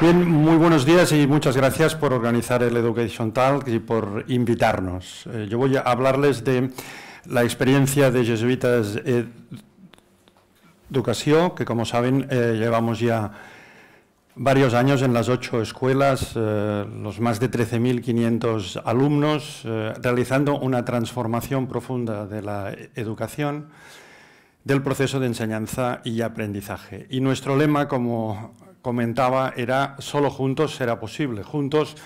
muy buenos días y muchas gracias por organizar el Education Talk y por invitarnos. Eh, yo voy a hablarles de la experiencia de Jesuitas Educación, que como saben eh, llevamos ya varios años en las ocho escuelas, eh, los más de 13.500 alumnos, realizando una transformación profunda de la educación del proceso de enseñanza y aprendizaje. Y nuestro lema, como comentaba era solo juntos será posible. Juntos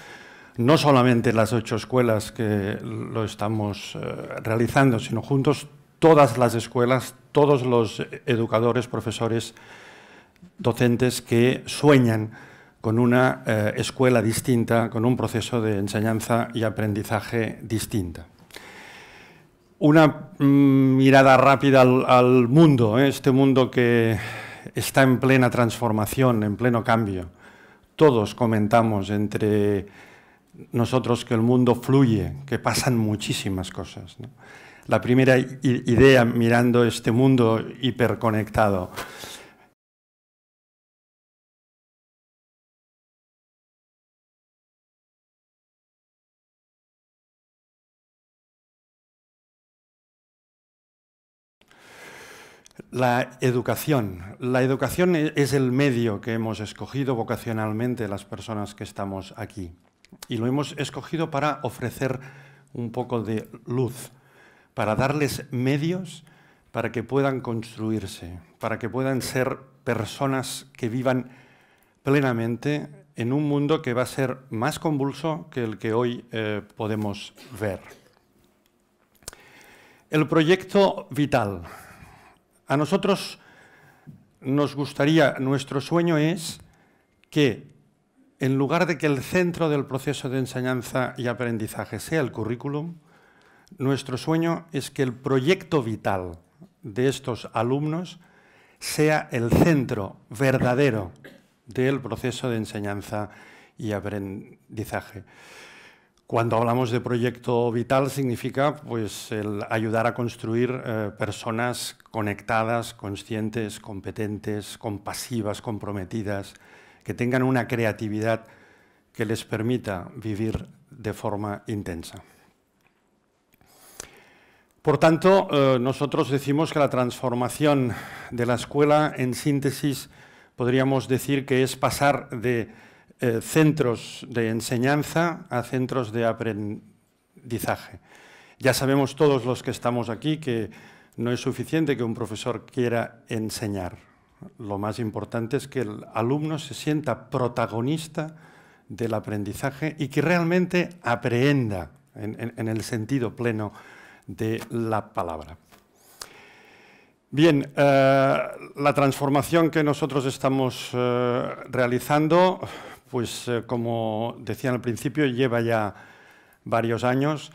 no solamente las ocho escuelas que lo estamos eh, realizando, sino juntos todas las escuelas, todos los educadores, profesores, docentes que sueñan con una eh, escuela distinta, con un proceso de enseñanza y aprendizaje distinta. Una mm, mirada rápida al, mundo, ¿eh? este mundo que está en plena transformación, en pleno cambio. Todos comentamos entre nosotros que el mundo fluye, que pasan muchísimas cosas. La primera idea mirando este mundo hiperconectado La educación. La educación e-, es el medio que hemos escogido vocacionalmente las personas que estamos aquí. Y lo hemos escogido para ofrecer un poco de luz, para darles medios para que puedan construirse, para que puedan ser personas que vivan plenamente en un mundo que va a ser más convulso que el que hoy eh, podemos ver. El proyecto vital. A nosotros nos gustaría, nuestro sueño es que en lugar de que el centro del proceso de enseñanza y aprendizaje sea el currículum, nuestro sueño es que el proyecto vital de estos alumnos sea el centro verdadero del proceso de enseñanza y aprendizaje. Cuando hablamos de proyecto vital significa pues, el ayudar a construir eh, personas conectadas, conscientes, competentes, compasivas, comprometidas, que tengan una creatividad que les permita vivir de forma intensa. Por tanto, eh, nosotros decimos que la transformación de la escuela, en síntesis, podríamos decir que es pasar de eh, centros de enseñanza a centros de aprendizaje. Ya sabemos todos los que estamos aquí que no es suficiente que un profesor quiera enseñar. Lo más importante es que el alumno se sienta protagonista del aprendizaje y que realmente aprenda en, el sentido pleno de la palabra. Bien, eh, la transformación que nosotros estamos eh, realizando pues eh, como decían al principio, lleva ya varios años.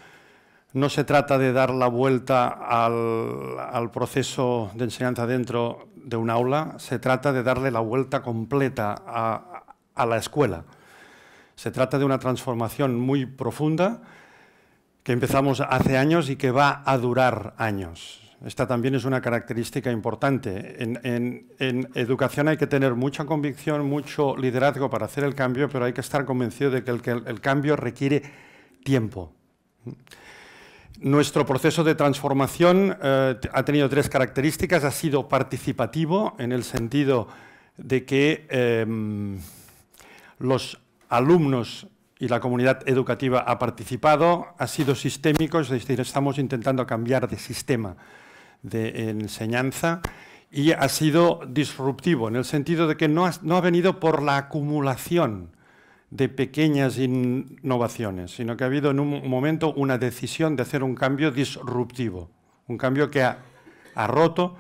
No se trata de dar la vuelta al, proceso de enseñanza dentro de un aula, se trata de darle la vuelta completa a la escuela. Se trata de una transformación muy profunda que empezamos hace años y que va a durar años. Esta también es una característica importante. En, educación hay que tener mucha convicción, mucho liderazgo para hacer el cambio, pero hay que estar convencido de que el, cambio requiere tiempo. Nuestro proceso de transformación eh, ha tenido tres características. Ha sido participativo en el sentido de que em, los alumnos y la comunidad educativa ha participado, ha sido sistémico, es decir, estamos intentando cambiar de sistema de enseñanza y ha sido disruptivo en el sentido de que no ha, venido por la acumulación de pequeñas innovaciones, sino que ha habido en un momento una decisión de hacer un cambio disruptivo, un cambio que ha, roto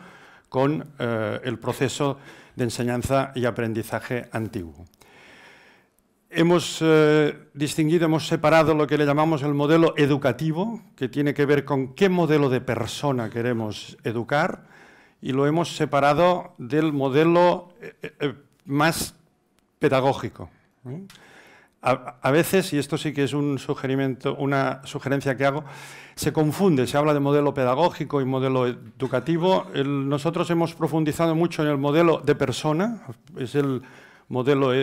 con eh, el proceso de enseñanza y aprendizaje antiguo. Hemos eh, distinguido, hemos separado lo que le llamamos el modelo educativo, que tiene que ver con qué modelo de persona queremos educar, y lo hemos separado del modelo eh, eh, más pedagógico. A, veces, y esto sí que es un sugerimiento, una sugerencia que hago, se confunde, se habla de modelo pedagógico y modelo educativo. nosotros hemos profundizado mucho en el modelo de persona, es el modelo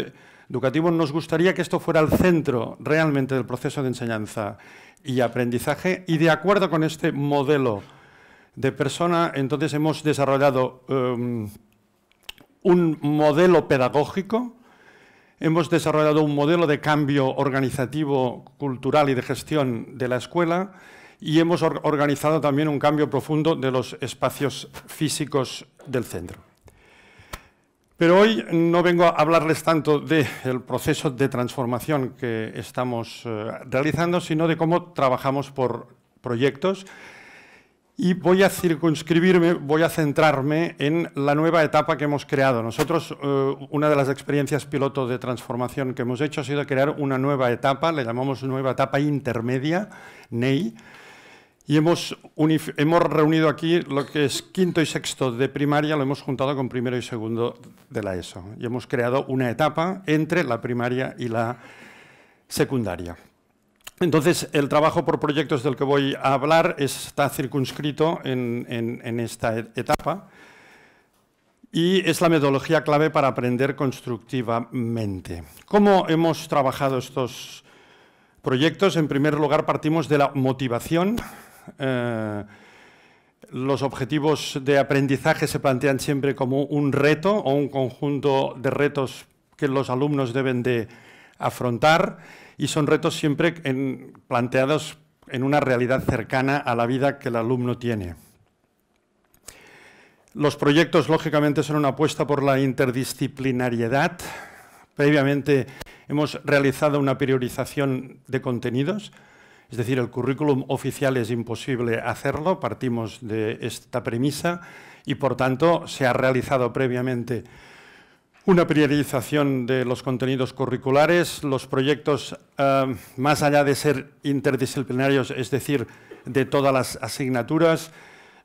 educativo nos gustaría que esto fuera el centro realmente del proceso de enseñanza y aprendizaje y de acuerdo con este modelo de persona, entonces hemos desarrollado em, un modelo pedagógico, hemos desarrollado un modelo de cambio organizativo, cultural y de gestión de la escuela y hemos organizado también un cambio profundo de los espacios físicos del centro. Pero hoy no vengo a hablarles tanto del proceso de transformación que estamos eh, realizando, sino de cómo trabajamos por proyectos. Y voy a circunscribirme, voy a centrarme en la nueva etapa que hemos creado. Nosotros, eh, una de las experiencias piloto de transformación que hemos hecho ha sido crear una nueva etapa, le llamamos nueva etapa intermedia, NEI, y hemos, reunido aquí lo que es quinto y sexto de primaria, lo hemos juntado con primero y segundo de la ESO. Y hemos creado una etapa entre la primaria y la secundaria. Entonces, el trabajo por proyectos del que voy a hablar está circunscrito en esta e-, etapa y es la metodología clave para aprender constructivamente. ¿Cómo hemos trabajado estos proyectos? En primer lugar, partimos de la motivación eh, los objetivos de aprendizaje se plantean siempre como un reto o un conjunto de retos que los alumnos deben de afrontar y son retos siempre planteados en una realidad cercana a la vida que el alumno tiene. Los proyectos, lógicamente, son una apuesta por la interdisciplinariedad. Previamente hemos realizado una priorización de contenidos es decir, el currículum oficial es imposible hacerlo, partimos de esta premisa y por tanto se ha realizado previamente una priorización de los contenidos curriculares, los proyectos, eh, más allá de ser interdisciplinarios, es decir, de todas las asignaturas,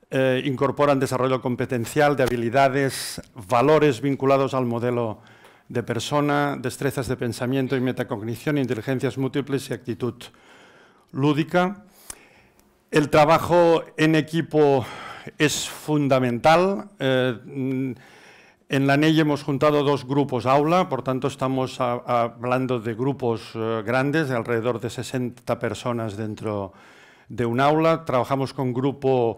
eh, incorporan desarrollo competencial de habilidades, valores vinculados al modelo de persona, destrezas de pensamiento y metacognición, inteligencias múltiples y actitud lúdica. El trabajo en equipo es fundamental. Eh, en la NEI hemos juntado dos grupos aula, por tanto estamos hablando de grupos eh, grandes, de alrededor de 60 personas dentro de un aula. Trabajamos con grupo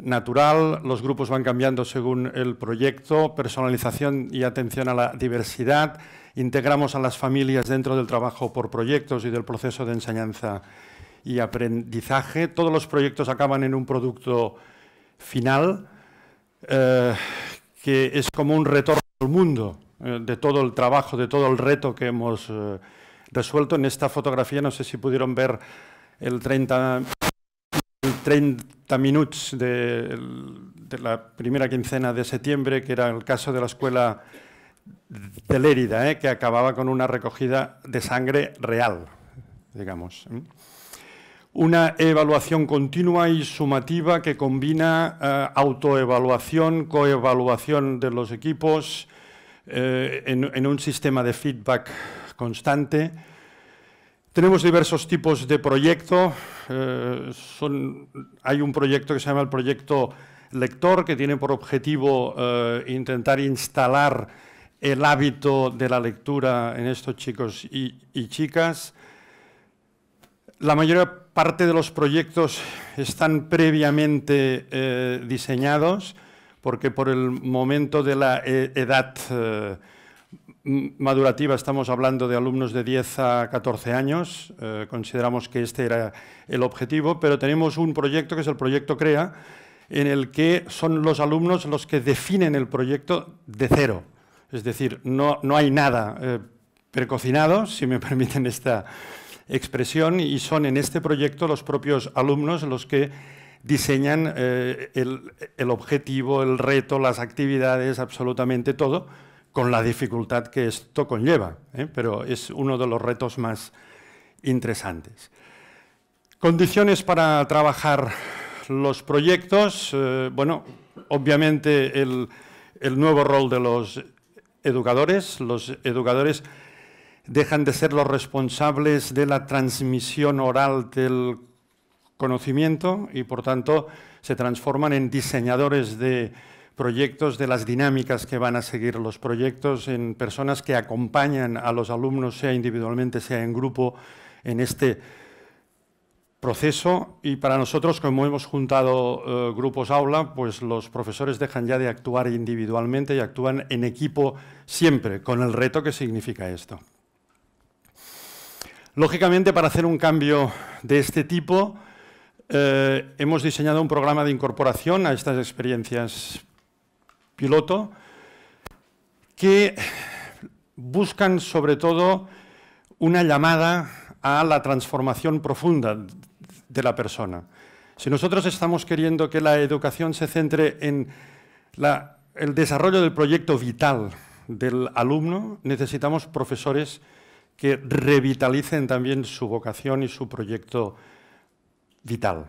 natural, los grupos van cambiando según el proyecto, personalización y atención a la diversidad. Integramos a las familias dentro del trabajo por proyectos y del proceso de enseñanza y aprendizaje. Todos los proyectos acaban en un producto final eh, que es como un retorno al mundo eh, de todo el trabajo, de todo el reto que hemos eh, resuelto. En esta fotografía, no sé si pudieron ver el 30, minutos de, de, la primera quincena de septiembre, que era el caso de la escuela de Lérida, que acababa con una recogida de sangre real, digamos una evaluación continua y sumativa que combina eh, autoevaluación, coevaluación de los equipos eh, en, un sistema de feedback constante. Tenemos diversos tipos de proyecto. Eh, hay un proyecto que se llama el proyecto lector, que tiene por objetivo intentar instalar el hábito de la lectura en estos chicos y, y chicas. La mayoría Parte de los proyectos están previamente eh, diseñados porque por el momento de la eh, edad eh, madurativa estamos hablando de alumnos de 10 a 14 años, consideramos que este era el objetivo, pero tenemos un proyecto que es el proyecto CREA, en el que son los alumnos los que definen el proyecto de cero. Es decir, no, no hay nada precocinado, si me permiten esta, expresión y son en este proyecto los propios alumnos los que diseñan eh, el, objetivo, el reto, las actividades, absolutamente todo, con la dificultad que esto conlleva, ¿eh? pero es uno de los retos más interesantes. Condiciones para trabajar los proyectos, eh, bueno, obviamente el, el nuevo rol de los educadores, los educadores dejan de ser los responsables de la transmisión oral del conocimiento y, por tanto, se transforman en diseñadores de proyectos, de las dinámicas que van a seguir los proyectos, en personas que acompañan a los alumnos, sea individualmente, sea en grupo, en este proceso y para nosotros, como hemos juntado eh, grupos aula, pues los profesores dejan ya de actuar individualmente y actúan en equipo siempre, con el reto que significa esto. Lógicamente, para hacer un cambio de este tipo, eh, hemos diseñado un programa de incorporación a estas experiencias piloto que buscan sobre todo una llamada a la transformación profunda de la persona. Si nosotros estamos queriendo que la educación se centre en el desarrollo del proyecto vital del alumno, necesitamos profesores que revitalicen también su vocación y su proyecto vital.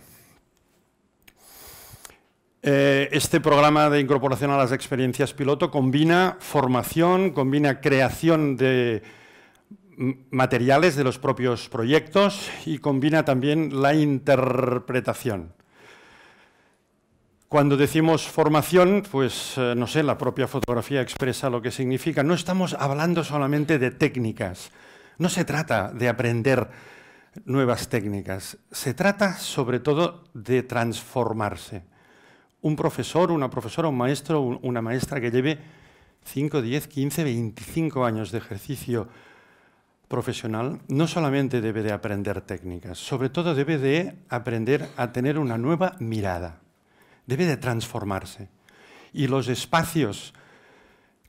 Eh, este programa de incorporación a las experiencias piloto combina formación, combina creación de materiales de los propios proyectos y combina también la interpretación. Cuando decimos formación, pues eh, no sé, la propia fotografía expresa lo que significa. No estamos hablando solamente de técnicas, no se trata de aprender nuevas técnicas, se trata sobre todo de transformarse. Un profesor, una profesora, un maestro, una maestra que lleve 5, 10, 15, 25 años de ejercicio profesional no solamente debe de aprender técnicas, sobre todo debe de aprender a tener una nueva mirada, debe de transformarse. Y los espacios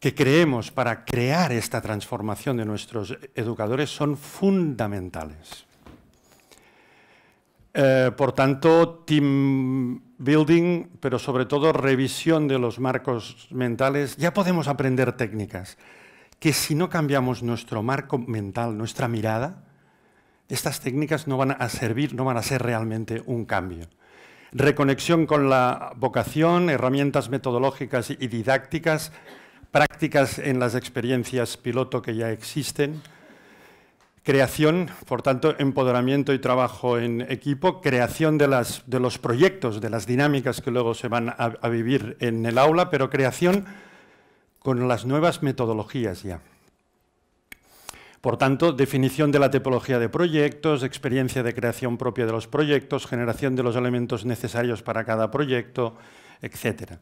que creemos para crear esta transformación de nuestros educadores son fundamentales. Eh, por tanto, team building, pero sobre todo revisión de los marcos mentales, ya podemos aprender técnicas que si no cambiamos nuestro marco mental, nuestra mirada, estas técnicas no van a servir, no van a ser realmente un cambio. Reconexión con la vocación, herramientas metodológicas y didácticas prácticas en las experiencias piloto que ya existen, creación, por tanto, empoderamiento y trabajo en equipo, creación de, los proyectos, de las dinámicas que luego se van a, a, vivir en el aula, pero creación con las nuevas metodologías ya. Por tanto, definición de la tipología de proyectos, experiencia de creación propia de los proyectos, generación de los elementos necesarios para cada proyecto, etcétera.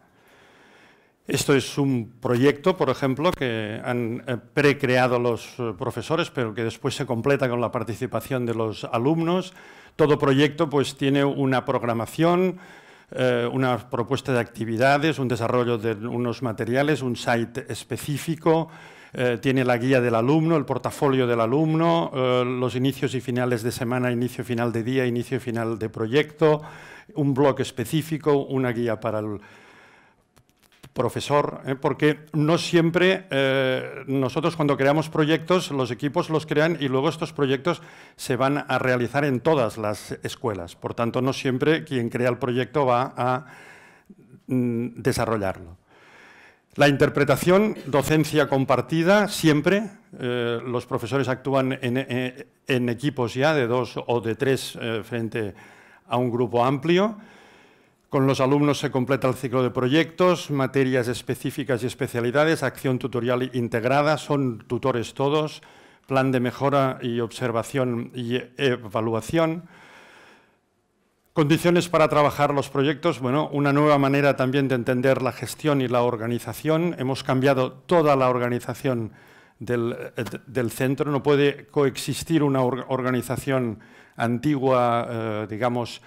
Esto es un proyecto, por ejemplo, que han eh, precreado los eh, profesores, pero que después se completa con la participación de los alumnos. Todo proyecto pues, tiene una programación, eh, una propuesta de actividades, un desarrollo de unos materiales, un site específico, tiene la guía del alumno, el portafolio del alumno, los inicios y finales de semana, inicio y final de día, inicio y final de proyecto, un blog específico, una guía para el profesor, ¿eh? porque no siempre eh, nosotros cuando creamos proyectos, los equipos los crean y luego estos proyectos se van a realizar en todas las escuelas. Por tanto, no siempre quien crea el proyecto va a mm, desarrollarlo. La interpretación, docencia compartida, siempre. Eh, los profesores actúan en, equipos ya de dos o de tres frente a un grupo amplio. Con los alumnos se completa el ciclo de proyectos, materias específicas y especialidades, acción tutorial integrada, son tutores todos, plan de mejora y observación y evaluación. Condiciones para trabajar los proyectos, bueno, una nueva manera también de entender la gestión y la organización. Hemos cambiado toda la organización del, centro, no puede coexistir una organización antigua, eh, digamos,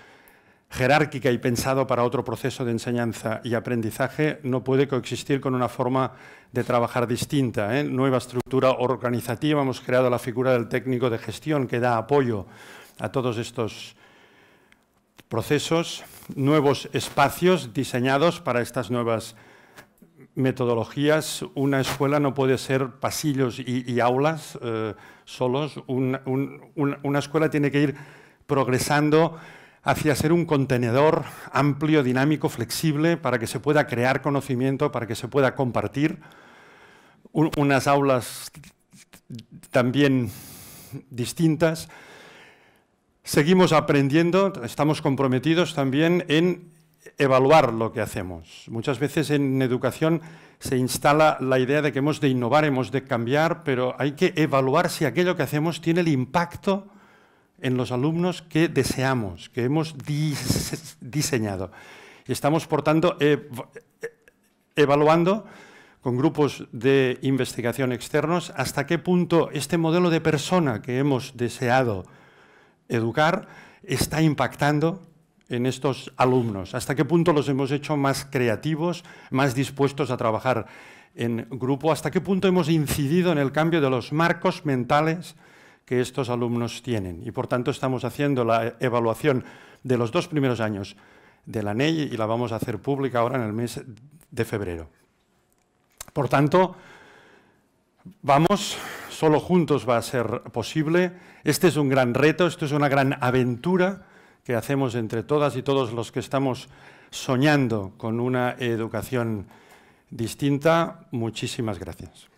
jerárquica y pensado para otro proceso de enseñanza y aprendizaje no puede coexistir con una forma de trabajar distinta. ¿eh? Nueva estructura organizativa, hemos creado la figura del técnico de gestión que da apoyo a todos estos procesos, nuevos espacios diseñados para estas nuevas metodologías. Una escuela no puede ser pasillos y, aulas eh, solos, una escuela tiene que ir progresando hacia ser un contenedor amplio, dinámico, flexible, para que se pueda crear conocimiento, para que se pueda compartir. unas aulas también distintas. Seguimos aprendiendo, estamos comprometidos también en evaluar lo que hacemos. Muchas veces en educación se instala la idea de que hemos de innovar, hemos de cambiar, pero hay que evaluar si aquello que hacemos tiene el impacto en los alumnos que deseamos, que hemos diseñado. Estamos, por tanto, eh, evaluando con grupos de investigación externos hasta qué punto este modelo de persona que hemos deseado educar está impactando en estos alumnos, hasta qué punto los hemos hecho más creativos, más dispuestos a trabajar en grupo, hasta qué punto hemos incidido en el cambio de los marcos mentales que estos alumnos tienen. Y por tanto estamos haciendo la evaluación de los dos primeros años de la NEI y la vamos a hacer pública ahora en el mes de febrero. Por tanto, vamos, solo juntos va a ser posible. Este es un gran reto, esto es una gran aventura que hacemos entre todas y todos los que estamos soñando con una educación distinta. Muchísimas gracias.